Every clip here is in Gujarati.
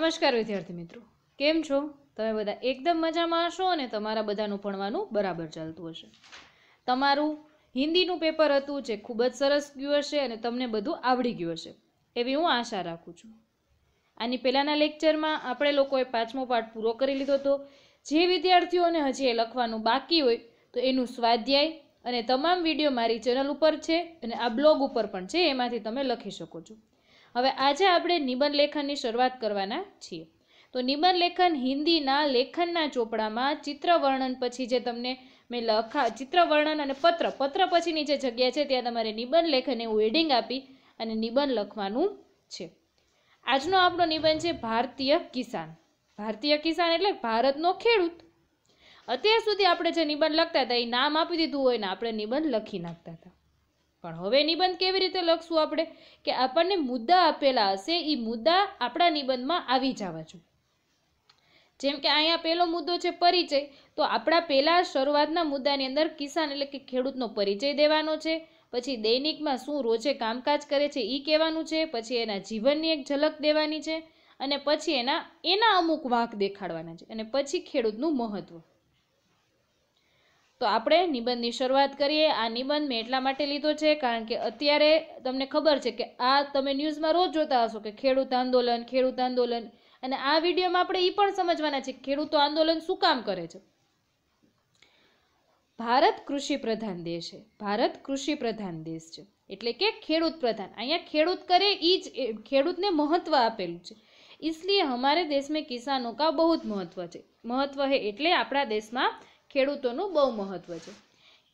નમસ્કાર વિદ્યાર્થી મિત્રો કેમ છો તમે બધા એકદમ મજામાં હશો અને તમારા બધાનું ભણવાનું બરાબર ચાલતું હશે તમારું હિન્દીનું પેપર હતું જે ખૂબ જ સરસ ગયું હશે અને તમને બધું આવડી ગયું હશે એવી હું આશા રાખું છું આની પહેલાંના લેક્ચરમાં આપણે લોકોએ પાંચમો પાઠ પૂરો કરી લીધો હતો જે વિદ્યાર્થીઓને હજી એ લખવાનું બાકી હોય તો એનું સ્વાધ્યાય અને તમામ વિડીયો મારી ચેનલ ઉપર છે અને આ બ્લોગ ઉપર પણ છે એમાંથી તમે લખી શકો છો હવે આજે આપણે નિબંધ લેખનની શરૂઆત કરવાના છીએ તો નિબંધ લેખન હિન્દીના લેખનના ચોપડામાં ચિત્ર વર્ણન પછી જે તમને મેં લખા ચિત્ર વર્ણન અને પત્ર પત્ર પછીની જે જગ્યા છે ત્યાં તમારે નિબંધ લેખન એવું હેડિંગ આપી અને નિબંધ લખવાનું છે આજનો આપણો નિબંધ છે ભારતીય કિસાન ભારતીય કિસાન એટલે ભારતનો ખેડૂત અત્યાર સુધી આપણે જે નિબંધ લખતા હતા એ નામ આપી દીધું હોય ને આપણે નિબંધ લખી નાખતા હતા પણ હવે નિબંધ કેવી રીતે લખશું આપણે કે આપણને મુદ્દા આપેલા હશે એ મુદ્દા આપણા નિબંધમાં આવી જવા જોઈએ જેમ કે અહીંયા પહેલો મુદ્દો છે પરિચય તો આપણા પહેલાં શરૂઆતના મુદ્દાની અંદર કિસાન એટલે કે ખેડૂતનો પરિચય દેવાનો છે પછી દૈનિકમાં શું રોજે કામકાજ કરે છે એ કહેવાનું છે પછી એના જીવનની એક ઝલક દેવાની છે અને પછી એના એના અમુક વાંક દેખાડવાના છે અને પછી ખેડૂતનું મહત્ત્વ તો આપણે નિબંધની શરૂઆત કરીએ આ નિબંધ મેં એટલા માટે લીધો છે કારણ કે અત્યારે તમને ખબર છે કે આ તમે ન્યૂઝમાં રોજ જોતા હશો કે ખેડૂત આંદોલન ખેડૂત આંદોલન અને આ વિડીયોમાં આપણે એ પણ સમજવાના છે ખેડૂતો આંદોલન શું કામ કરે છે ભારત કૃષિ પ્રધાન દેશ છે ભારત કૃષિ પ્રધાન દેશ છે એટલે કે ખેડૂત પ્રધાન અહીંયા ખેડૂત કરે એ જ ખેડૂતને મહત્વ આપેલું છે इसलिए हमारे देश में किसानों का बहुत મહત્વ છે મહત્વ है એટલે આપણા દેશમાં ખેડૂતોનું બહુ મહત્ત્વ છે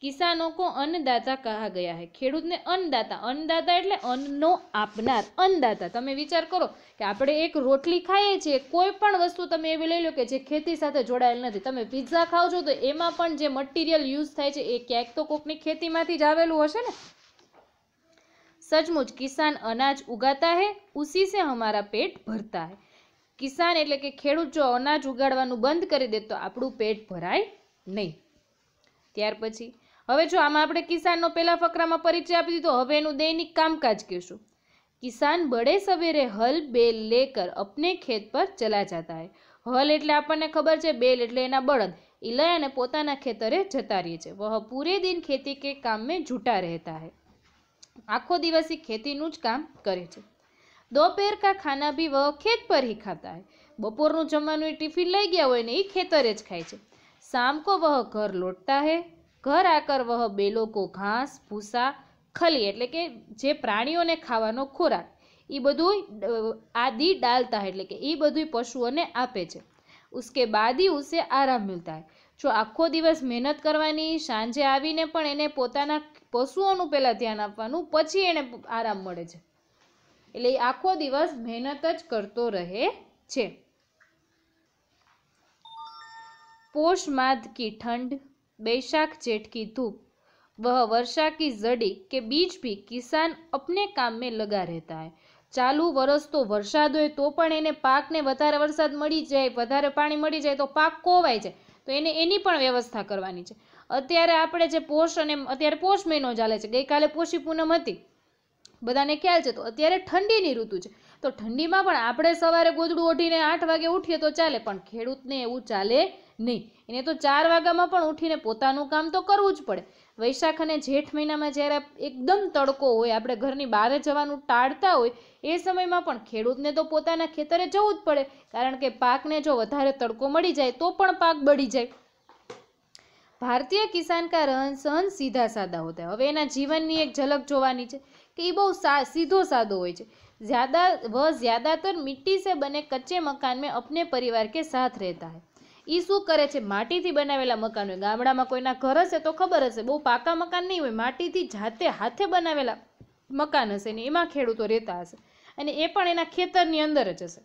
કિસાનો કો અન્નદાતા કહા ગયા હે ખેડૂતને અન્નદાતા અન્નદાતા એટલે અન્નનો આપનાર અન્નદાતા તમે વિચાર કરો કે આપણે એક રોટલી ખાઈએ છીએ કોઈ પણ વસ્તુ તમે એવી લઈ લો કે જે ખેતી સાથે જોડાયેલ નથી તમે પિઝા ખાઓ છો તો એમાં પણ જે મટીરિયલ યુઝ થાય છે એ ક્યાંક તો કોકની ખેતીમાંથી જ આવેલું હશે ને સચમુચ કિસાન અનાજ ઉગાતા હે ઉસી સે હમારા પેટ ભરતા હે કિસાન એટલે કે ખેડૂત જો અનાજ ઉગાડવાનું બંધ કરી દે તો આપણું પેટ ભરાય નહીં ત્યાર પછી હવે જો આમાં આપણે કિસાનનો પહેલા ફકરામાં પરિચય આપી દીધો હવે એનું દૈનિક કામકાજ કહેશું કિસાન બડે સવેરે હલ બેલ લેકર અપને ખેત પર ચલા જતા હે હલ એટલે આપણને ખબર છે બેલ એટલે એના બળદ એ લઈ અને પોતાના ખેતરે જતા રહીએ છીએ વહ પૂરે દિન ખેતી કે કામ જૂટા રહેતા હે આખો દિવસ એ ખેતીનું જ કામ કરે છે દોપહેર કા ખાના બી વહ ખેત પર હી ખાતા હે બપોરનું જમવાનું એ ટિફિન લઈ ગયા હોય ને એ ખેતરે જ ખાય છે शाम को वह घर लौटता है घर આકર વહ બેલો કો ઘાસ ભૂસા ખલી એટલે કે જે પ્રાણીઓને ખાવાનો ખોરાક એ બધું આદી ડાલતા એટલે કે એ બધું પશુઓને આપે છે ઉસકે બાદી હી ઉસે આરામ મિલતા હે જો આખો દિવસ મહેનત કરવાની સાંજે આવીને પણ એને પોતાના પશુઓનું પહેલાં ધ્યાન આપવાનું પછી એને આરામ મળે છે એટલે એ આખો દિવસ મહેનત જ કરતો રહે છે પોષ માધ કી ઠંડ બૈશાખ जेठ की धूप वह वर्षा की जड़ी के बीच भी કિસાન અપને કામ મેં લગા રહેતા હૈ ચાલુ વરસ તો વરસાદ હોય તો પણ એને પાકને વધારે વરસાદ મળી જાય વધારે પાણી મળી જાય તો પાક કોવાય જાય તો એને એની પણ વ્યવસ્થા કરવાની છે અત્યારે આપણે જે પોષ અને અત્યારે પોષ મહિનો ચાલે છે ગઈકાલે પોષી પૂનમ હતી બધાને ખ્યાલ છે તો અત્યારે ઠંડીની ઋતુ છે તો ઠંડીમાં પણ આપણે સવારે ગોદડું ઓઢીને આઠ વાગે ઉઠીએ તો ચાલે પણ ખેડૂતને એવું ચાલે નહીં એને તો ચાર વાગ્યામાં પણ ઉઠીને પોતાનું કામ તો કરવું જ પડે વૈશાખ અને જેઠ મહિનામાં જ્યારે એકદમ તડકો હોય આપણે ઘરની બહાર જવાનું ટાળતા હોય એ સમયમાં પણ ખેડૂતને તો પોતાના ખેતરે જવું જ પડે કારણ કે પાકને જો વધારે તડકો મળી જાય તો પણ પાક બળી જાય ભારતીય કિસાન કા રહન સહન સીધા સાદા હોતા હવે એના જીવનની એક ઝલક જોવાની છે કે એ બહુ સીધો સાદો હોય છે ज़्यादा वह ज़्यादातर मिट्टी से बने कच्चे मकान में अपने परिवार के साथ रहता है એ શું કરે છે માટીથી બનાવેલા મકાન હોય ગામડામાં કોઈના ઘર હશે તો ખબર હશે બહુ પાકા મકાન નહીં હોય માટીથી જાતે હાથે બનાવેલા મકાન હશે ને એમાં ખેડૂતો રહેતા હશે અને એ પણ એના ખેતરની અંદર જ હશે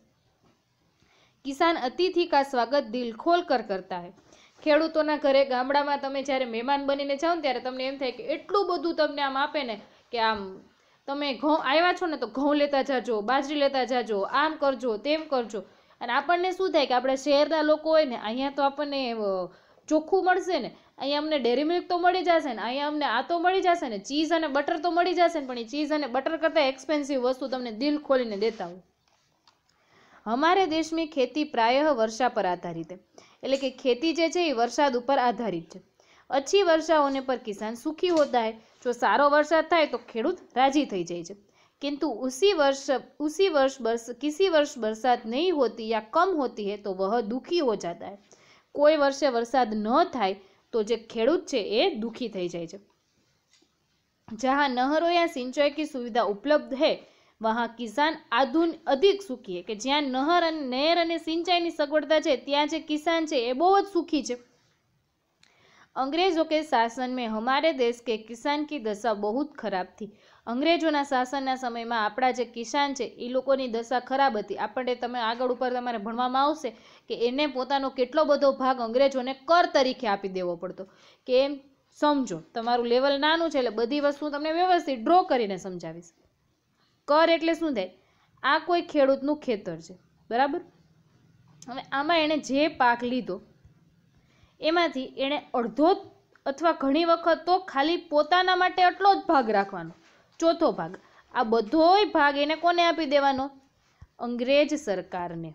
કિસાન અતિથિ કા સ્વાગત દિલ ખોલ કર કરતા હે ખેડૂતોના ઘરે ગામડામાં તમે જ્યારે મહેમાન બનીને જાઓ ત્યારે તમને એમ થાય કે એટલું બધું તમને આમ આપે ને કે આમ તમે ઘઉં આવ્યા છો ને તો ઘઉં લેતા જાજો બાજરી લેતા જાજો આમ કરજો તેમ કરજો અને આપણને શું થાય કે આપણે શહેરના લોકો હોય ને અહીંયા તો આપણને ચોખ્ખું મળશે ને અહીંયા અમને ડેરી મિલ્ક તો મળી જશે ને અહીંયા અમને આ તો મળી જશે ને ચીઝ અને બટર તો મળી જશે ને પણ એ ચીઝ અને બટર કરતાં એક્સપેન્સિવ વસ્તુ તમને દિલ ખોલીને દેતા હોય અમારે દેશની ખેતી પ્રાયઃ વર્ષા પર આધારિત છે એટલે કે ખેતી જે છે એ વરસાદ ઉપર આધારિત છે અચ્છી વર્ષાઓને પર કિસાન સુખી હોતા હોય જો સારો વરસાદ થાય તો ખેડૂત રાજી થઈ જાય છે किंतु उसी વર્ષ उसी વર્ષ बरस કિસી વર્ષ बरसात નહીં હોતી યા કમ હોતી है તો વહ દુઃખી હો જાતા है કોઈ વર્ષે વરસાદ ન થાય તો જે ખેડૂત છે એ દુઃખી થઈ જાય છે જ્યાં નહરો યા સિંચાઈ કી સુવિધા ઉપલબ્ધ હૈ વહા કિસાન આધુન અધિક સુખી હૈ કે જ્યાં નહર અને નહેર અને સિંચાઈની સગવડતા છે ત્યાં જે કિસાન છે એ બહુ જ સુખી છે અંગ્રેજો કે શાસન મેં हमारे દેશ કે કિસાન કી દશા બહુ ખરાબ थी અંગ્રેજોના શાસનના સમયમાં આપણા જે કિસાન છે એ લોકોની દશા ખરાબ હતી આપણને તમે આગળ ઉપર તમારે ભણવામાં આવશે કે એને પોતાનો કેટલો બધો ભાગ અંગ્રેજોને કર તરીકે આપી દેવો પડતો કે સમજો તમારું લેવલ નાનું છે એટલે બધી વસ્તુ તમને વ્યવસ્થિત ડ્રો કરીને સમજાવીશ કર એટલે શું થાય આ કોઈ ખેડૂતનું ખેતર છે બરાબર હવે આમાં એણે જે પાક લીધો એમાંથી એણે અડધો અથવા ઘણી વખત તો ખાલી પોતાના માટે આટલો જ ભાગ રાખવાનો ચોથો ભાગ આ બધોય ભાગ એને કોને આપી દેવાનો અંગ્રેજ સરકારને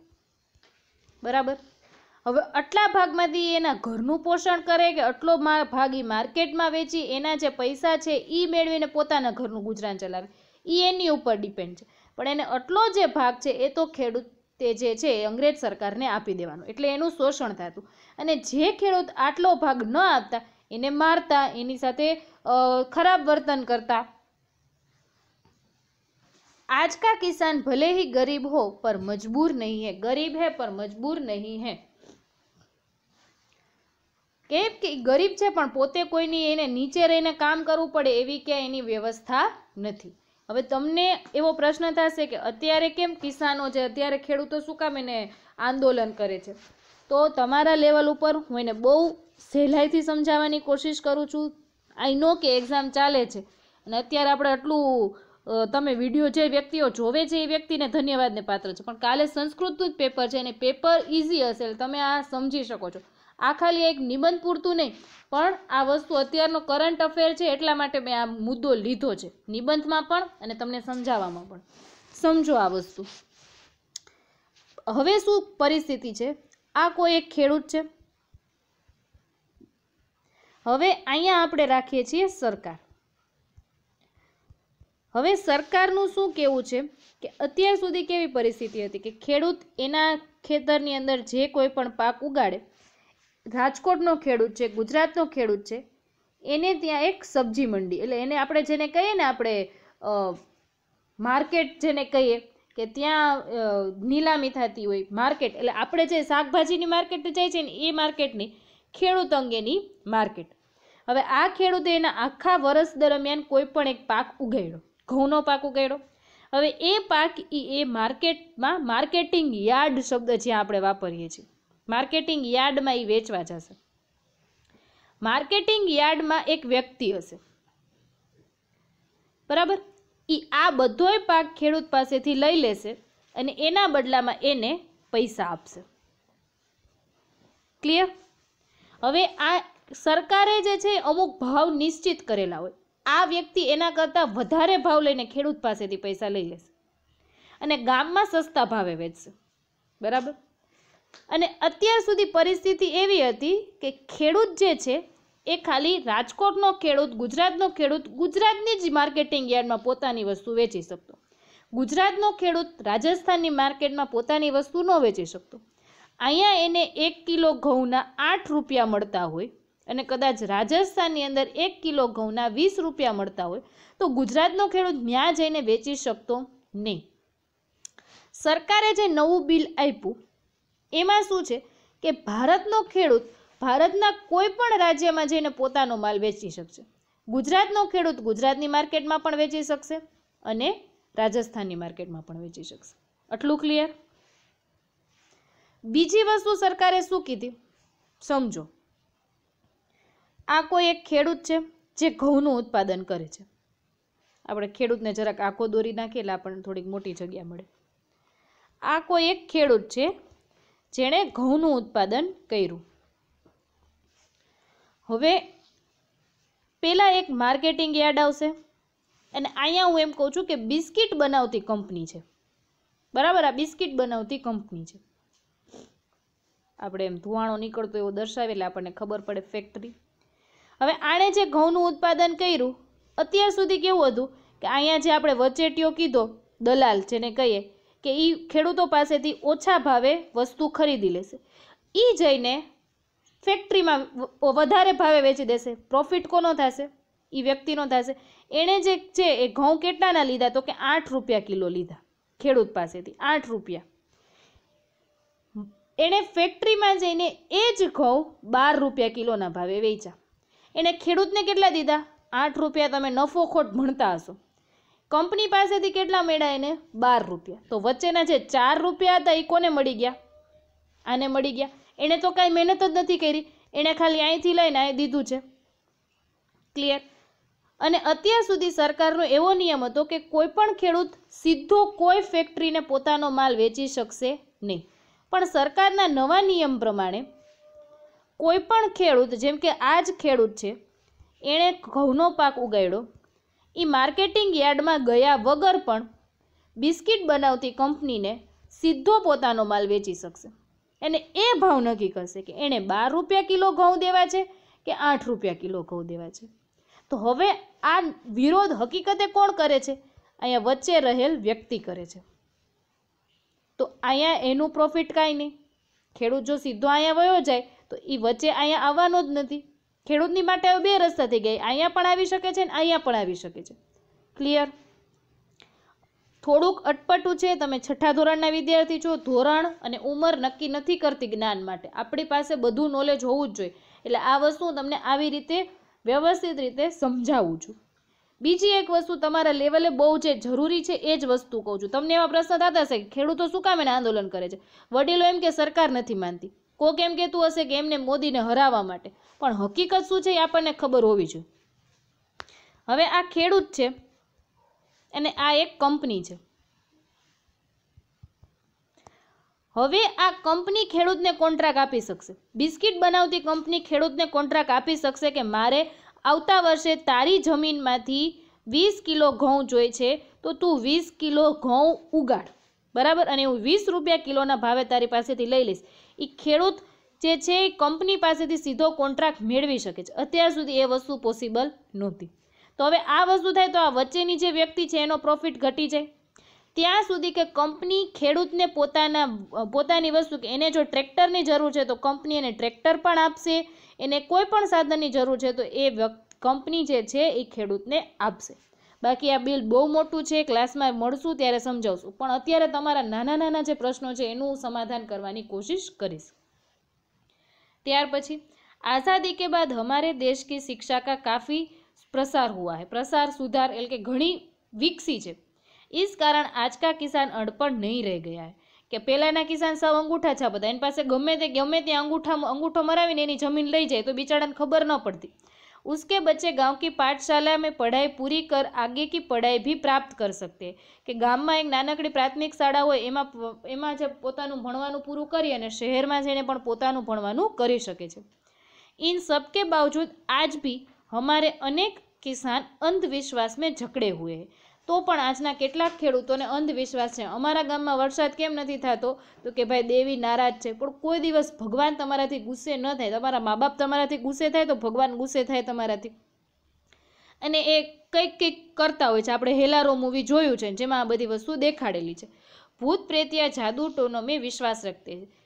બરાબર હવે આટલા ભાગમાંથી એના ઘરનું પોષણ કરે કે આટલો ભાગ એ માર્કેટમાં વેચી એના જે પૈસા છે એ મેળવીને પોતાના ઘરનું ગુજરાન ચલાવે એ એની ઉપર ડિપેન્ડ છે પણ એને આટલો જે ભાગ છે એ તો ખેડૂત તે જે છે અંગ્રેજ સરકારને આપી દેવાનું એટલે એનું શોષણ થતું અને જે ખેડૂત આટલો ભાગ ન આપતા એને મારતા એની સાથે ખરાબ વર્તન કરતા આજકા કિસાન ભલે હી ગરીબ હો પર મજબૂર નહીં હે ગરીબ હે પર મજબૂર નહીં હે કેમ કે ગરીબ છે પણ પોતે કોઈની એને નીચે રહીને કામ કરવું પડે એવી ક્યાં એની વ્યવસ્થા નથી હવે તમને એવો પ્રશ્ન થશે કે અત્યારે કેમ કિસાનો છે અત્યારે ખેડૂતો શું કામ એને આંદોલન કરે છે તો તમારા લેવલ ઉપર હું એને બહુ સહેલાઈથી સમજાવવાની કોશિશ કરું છું આઈ નો કે એક્ઝામ ચાલે છે અને અત્યારે આપણે આટલું તમે વિડીયો જે વ્યક્તિઓ જોવે છે એ વ્યક્તિને ધન્યવાદને પાત્ર છે પણ કાલે સંસ્કૃતનું જ પેપર છે અને પેપર ઇઝી હશે તમે આ સમજી શકો છો આ ખાલી એક નિબંધ પૂરતું નહીં પણ આ વસ્તુ અત્યારનો કરંટ અફેર છે એટલા માટે મેં આ મુદ્દો લીધો છે નિબંધમાં પણ અને તમને સમજાવવામાં પણ સમજો આ વસ્તુ હવે શું પરિસ્થિતિ છે આ કોઈ એક ખેડૂત છે હવે અહીંયા આપણે રાખીએ છીએ સરકાર હવે સરકારનું શું કહેવું છે કે અત્યાર સુધી કેવી પરિસ્થિતિ હતી કે ખેડૂત એના ખેતરની અંદર જે કોઈ પણ પાક ઉગાડે રાજકોટનો ખેડૂત છે ગુજરાતનો ખેડૂત છે એને ત્યાં એક સબ્જી મંડી એટલે એને આપણે જેને કહીએ ને આપણે માર્કેટ જેને કહીએ કે ત્યાં નીલામી થતી હોય માર્કેટ એટલે આપણે જે શાકભાજીની માર્કેટ જાય છે ને એ માર્કેટની ખેડૂત અંગેની માર્કેટ હવે આ ખેડૂતે એના આખા વર્ષ દરમિયાન કોઈ પણ એક પાક ઉગાડ્યો ઘઉંનો પાક ઉગાડ્યો હવે એ પાક એ માર્કેટમાં માર્કેટિંગ યાર્ડ શબ્દ જ્યાં આપણે વાપરીએ છીએ માર્કેટિંગ યાર્ડમાં એ વેચવા જશે માર્કેટિંગ યાર્ડમાં એક વ્યક્તિ હશે બરાબર એ આ બધોય પાક ખેડૂત પાસેથી લઈ લેશે અને એના બદલામાં એને પૈસા આપશે ક્લિયર હવે આ સરકારે જે છે અમુક ભાવ નિશ્ચિત કરેલા હોય આ વ્યક્તિ એના કરતાં વધારે ભાવ લઈને ખેડૂત પાસેથી પૈસા લઈ લેશે અને ગામમાં સસ્તા ભાવે વેચશે બરાબર અને અત્યાર સુધી પરિસ્થિતિ એવી હતી કે ખેડૂત જે છે એ ખાલી રાજકોટનો ખેડૂત ગુજરાતનો ખેડૂત ગુજરાતની જ માર્કેટિંગ યાર્ડમાં પોતાની વસ્તુ વેચી શકતો ગુજરાતનો ખેડૂત રાજસ્થાનની માર્કેટમાં પોતાની વસ્તુ ન વેચી શકતો અહીંયા એને એક કિલો ઘઉંના આઠ રૂપિયા મળતા હોય અને કદાચ રાજસ્થાનની અંદર એક કિલો ઘઉંના વીસ રૂપિયા મળતા હોય તો ગુજરાતનો ખેડૂત ત્યાં જઈને વેચી શકતો નહીં સરકારે જે નવું બિલ આપ્યું એમાં શું છે કે ભારતનો ખેડૂત ભારતના કોઈ પણ રાજ્યમાં જઈને પોતાનો માલ વેચી શકશે ગુજરાતનો ખેડૂત ગુજરાતની માર્કેટમાં પણ વેચી શકશે અને રાજસ્થાનની માર્કેટમાં પણ વેચી શકશે આટલું ક્લિયર બીજી વસ્તુ સરકારે શું કીધી સમજો આ કોઈ એક ખેડૂત છે જે ઘઉંનું ઉત્પાદન કરે છે આપણે ખેડૂતને જરાક આંખો દોરી નાખીએ એટલે આપણને થોડીક મોટી જગ્યા મળે આ કોઈ એક ખેડૂત છે જેણે ઘઉંનું ઉત્પાદન કર્યું હવે પહેલાં એક માર્કેટિંગ યાર્ડ આવશે અને અહીંયા હું એમ કહું છું કે બિસ્કિટ બનાવતી કંપની છે બરાબર આ બિસ્કિટ બનાવતી કંપની છે આપણે એમ ધુવાણો નીકળતો એવો દર્શાવેલા આપણને ખબર પડે ફેક્ટરી હવે આણે જે ઘઉંનું ઉત્પાદન કર્યું અત્યાર સુધી કેવું હતું કે અહીંયા જે આપણે વચેટીઓ કીધો દલાલ જેને કહીએ કે એ ખેડૂતો પાસેથી ઓછા ભાવે વસ્તુ ખરીદી લેશે એ જઈને ફેક્ટરીમાં વધારે ભાવે વેચી દેશે પ્રોફિટ કોનો થશે એ વ્યક્તિનો થશે એણે જે છે એ ઘઉં કેટલાના લીધા તો કે આઠ રૂપિયા કિલો લીધા ખેડૂત પાસેથી આઠ રૂપિયા એણે ફેક્ટરીમાં જઈને એ જ ઘઉં બાર રૂપિયા કિલોના ભાવે વેચ્યા એણે ખેડૂતને કેટલા દીધા આઠ રૂપિયા તમે નફો ખોટ ભણતા હશો કંપની પાસેથી કેટલા મળ્યા એને બાર રૂપિયા તો વચ્ચેના જે ચાર રૂપિયા હતા એ કોને મળી ગયા આને મળી ગયા એણે તો કાંઈ મહેનત જ નથી કરી એણે ખાલી અહીંથી લઈને આ દીધું છે ક્લિયર અને અત્યાર સુધી સરકારનો એવો નિયમ હતો કે કોઈ પણ ખેડૂત સીધો કોઈ ફેક્ટરીને પોતાનો માલ વેચી શકશે નહીં પણ સરકારના નવા નિયમ પ્રમાણે કોઈ પણ ખેડૂત જેમ કે આ જ ખેડૂત છે એણે ઘઉંનો પાક ઉગાડ્યો એ માર્કેટિંગ યાર્ડમાં ગયા વગર પણ બિસ્કિટ બનાવતી કંપનીને સીધો પોતાનો માલ વેચી શકશે એને એ ભાવ નક્કી કરશે કે એણે બાર રૂપિયા કિલો ઘઉં દેવા છે કે આઠ રૂપિયા કિલો ઘઉં દેવા છે તો હવે આ વિરોધ હકીકતે કોણ કરે છે અહીંયા વચ્ચે રહેલ વ્યક્તિ કરે છે તો અહીંયા એનું પ્રોફિટ કાંઈ નહીં ખેડૂત જો સીધો અહીંયા વયો જાય તો એ વચ્ચે અહીંયા આવવાનો જ નથી ખેડૂતની માટે હવે બે રસ્તા થઈ ગયા અહીંયા પણ આવી શકે છે ને અહીંયા પણ આવી શકે છે ક્લિયર થોડુંક અટપટું છે તમે છઠ્ઠા ધોરણના વિદ્યાર્થી છો ધોરણ અને ઉંમર નક્કી નથી કરતી જ્ઞાન માટે આપણી પાસે બધું નોલેજ હોવું જ જોઈએ એટલે આ વસ્તુ તમને આવી રીતે વ્યવસ્થિત રીતે સમજાવું છું બીજી એક વસ્તુ તમારા લેવલે બહુ જે જરૂરી છે એ જ વસ્તુ કહું છું તમને એવા પ્રશ્ન થતા હશે કે ખેડૂતો શું કામ એને આંદોલન કરે છે વડીલો એમ કે સરકાર નથી માનતી કોક એમ કહેતું હશે કે એમને મોદીને હરાવવા માટે પણ હકીકત શું છે એ આપણને ખબર હોવી જોઈએ હવે આ ખેડૂત છે અને આ એક કંપની છે હવે આ કંપની ખેડૂતને કોન્ટ્રાક્ટ આપી શકશે બિસ્કિટ બનાવતી કંપની ખેડૂતને કોન્ટ્રાક્ટ આપી શકશે કે મારે આવતા વર્ષે તારી જમીનમાંથી વીસ કિલો ઘઉં જોઈએ છે તો તું વીસ કિલો ઘઉં ઉગાડ બરાબર અને હું વીસ રૂપિયા કિલોના ભાવે તારી પાસેથી લઈ લઈશ એ ખેડૂત જે છે એ કંપની પાસેથી સીધો કોન્ટ્રાક્ટ મેળવી શકે છે અત્યાર સુધી એ વસ્તુ પોસિબલ નહોતી તો હવે આ વસ્તુ થાય તો આ વચ્ચેની જે વ્યક્તિ છે એનો પ્રોફિટ ઘટી જાય ત્યાં સુધી કે કંપની ખેડૂતને પોતાના પોતાની વસ્તુ કે એને જો ટ્રેક્ટરની જરૂર છે તો કંપની એને ટ્રેક્ટર પણ આપશે એને કોઈ પણ સાધનની જરૂર છે તો એ કંપની જે છે એ ખેડૂતને આપશે બાકી આ બિલ બહુ મોટું છે ક્લાસમાં મળશું ત્યારે સમજાવશું પણ અત્યારે તમારા નાના નાના જે પ્રશ્નો છે એનું સમાધાન કરવાની કોશિશ કરીશ ત્યાર પછી આઝાદી કે બાદ અમારે દેશ કી શિક્ષા કા કાફી પ્રસાર હુઆ હૈ પ્રસાર સુધાર એટલે કે ઘણી વિકસી છે ઈસ કારણ આજકા કિસાન અડપણ નહીં રહી ગયા गया કે પહેલાંના કિસાન સાવ અંગૂઠા છાપ હતા એની પાસે ગમે તે ગમે ત્યાં અંગૂઠા અંગૂઠો મરાવીને એની જમીન લઈ જાય તો બિચારાને ખબર ન પડતી उसके बच्चे गांव की पाठशाला में पढ़ाई पूरी कर आगे की पढ़ाई भी प्राप्त कर શકતે કે ગામમાં એક નાનકડી પ્રાથમિક શાળા હોય એમાં એમાં જે પોતાનું ભણવાનું પૂરું કરી અને શહેરમાં જઈને પણ પોતાનું ભણવાનું કરી શકે છે ઇન સબકે બાવજૂદ આજ ભી હમારે અનેક કિસાન અંધવિશ્વાસ જકડે હુએ તો પણ આજના કેટલાક ખેડૂતોને અંધવિશ્વાસ છે અમારા ગામમાં વરસાદ કેમ નથી થતો તો કે ભાઈ દેવી નારાજ છે પણ કોઈ દિવસ ભગવાન તમારાથી ગુસ્સે ન થાય તમારા મા બાપ તમારાથી ગુસ્સે થાય તો ભગવાન ગુસ્સે થાય તમારાથી અને એ કંઈક કંઈક કરતા હોય છે આપણે હેલારો મૂવી જોયું છે જેમાં આ બધી વસ્તુ દેખાડેલી છે ભૂત પ્રેતિયા જાદુ ટોનો મેં વિશ્વાસ રાખતી છે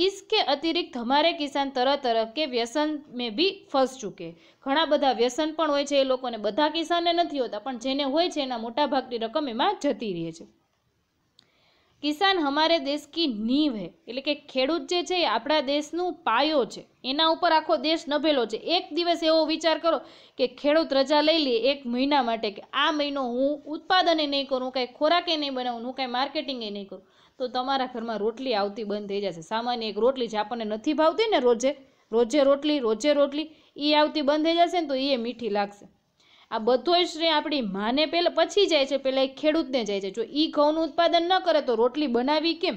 इसके અતિરિક્ત हमारे કિસાન તરહ तरह કે વ્યસન મેં બી ફસ ચૂકે ઘણા બધા વ્યસન પણ હોય છે એ લોકોને બધા કિસાનને નથી હોતા પણ જેને હોય છે એના મોટાભાગની રકમ એમાં જતી રહે છે કિસાન હમારે દેશ કી નીવ હે એટલે કે ખેડૂત જે છે એ આપણા દેશનું પાયો છે એના ઉપર આખો દેશ નભેલો છે એક દિવસ એવો વિચાર કરો કે ખેડૂત રજા લઈ લે એક મહિના માટે કે આ મહિનો હું ઉત્પાદને નહીં કરું કાંઈ ખોરાકે નહીં બનાવું હું કાંઈ માર્કેટિંગે નહીં કરું તો તમારા ઘરમાં રોટલી આવતી બંધ થઈ જશે સામાન્ય એક રોટલી જે આપણને નથી ભાવતી ને રોજે રોજે રોટલી રોજે રોટલી એ આવતી બંધ થઈ જશે ને તો એ મીઠી લાગશે આ બધો શ્રેય આપણી માને પહેલાં પછી જાય છે પહેલાં એ ખેડૂતને જાય છે જો એ ઘઉંનું ઉત્પાદન ન કરે તો રોટલી બનાવી કેમ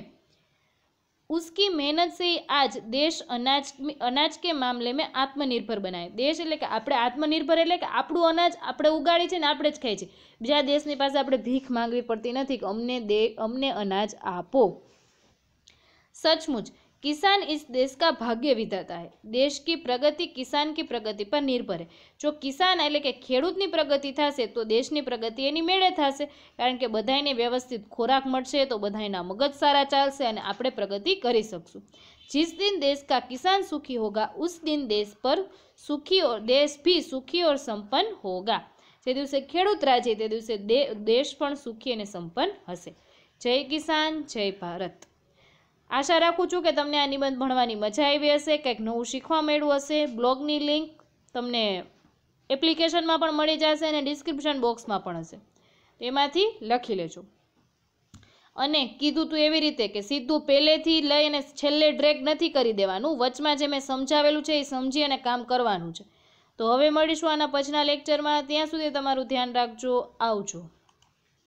ઉસકી મહેનત સે આજ દેશ અનાજ અનાજ કે મામલે મેં આત્મનિર્ભર બનાવે દેશ એટલે કે આપણે આત્મનિર્ભર એટલે કે આપણું અનાજ આપણે ઉગાડી છે ને આપણે જ ખાઈ છે બીજા દેશની પાસે આપણે ભીખ માંગવી પડતી નથી કે અમને દે અમને અનાજ આપો સચમુચ किसान इस देश का भाग्य विधाता है દેશ કી પ્રગતિ કિસાન કી પ્રગતિ પર નિર્ભર હે જો કિસાન એટલે કે ખેડૂતની પ્રગતિ થશે તો દેશની પ્રગતિ એની મેળે થશે કારણ કે બધાને વ્યવસ્થિત ખોરાક મળશે તો બધાના મગજ સારા ચાલશે અને આપણે પ્રગતિ કરી શકશું જિસ દિન દેશ કા કિસાન સુખી હોગા ઉસ દિન દેશ પર સુખી ઓર દેશ ભી સુખી ઓર સંપન્ન હોગા જે દિવસે ખેડૂત રાજે તે દિવસે દેશ પણ સુખી અને સંપન્ન હશે જય કિસાન જય ભારત આશા રાખું છું કે તમને આ નિબંધ ભણવાની મજા આવી હશે કંઈક નવું શીખવા મળ્યું હશે બ્લોગની લિંક તમને એપ્લિકેશનમાં પણ મળી જશે અને ડિસ્ક્રિપ્શન બોક્સમાં પણ હશે તેમાંથી લખી લેજો અને કીધું તું એવી રીતે કે સીધું પહેલેથી લઈ અને છેલ્લે ડ્રેક નથી કરી દેવાનું વચમાં જે મેં સમજાવેલું છે એ સમજી અને કામ કરવાનું છે તો હવે મળીશું આના પછીના લેક્ચરમાં ત્યાં સુધી તમારું ધ્યાન રાખજો આવજો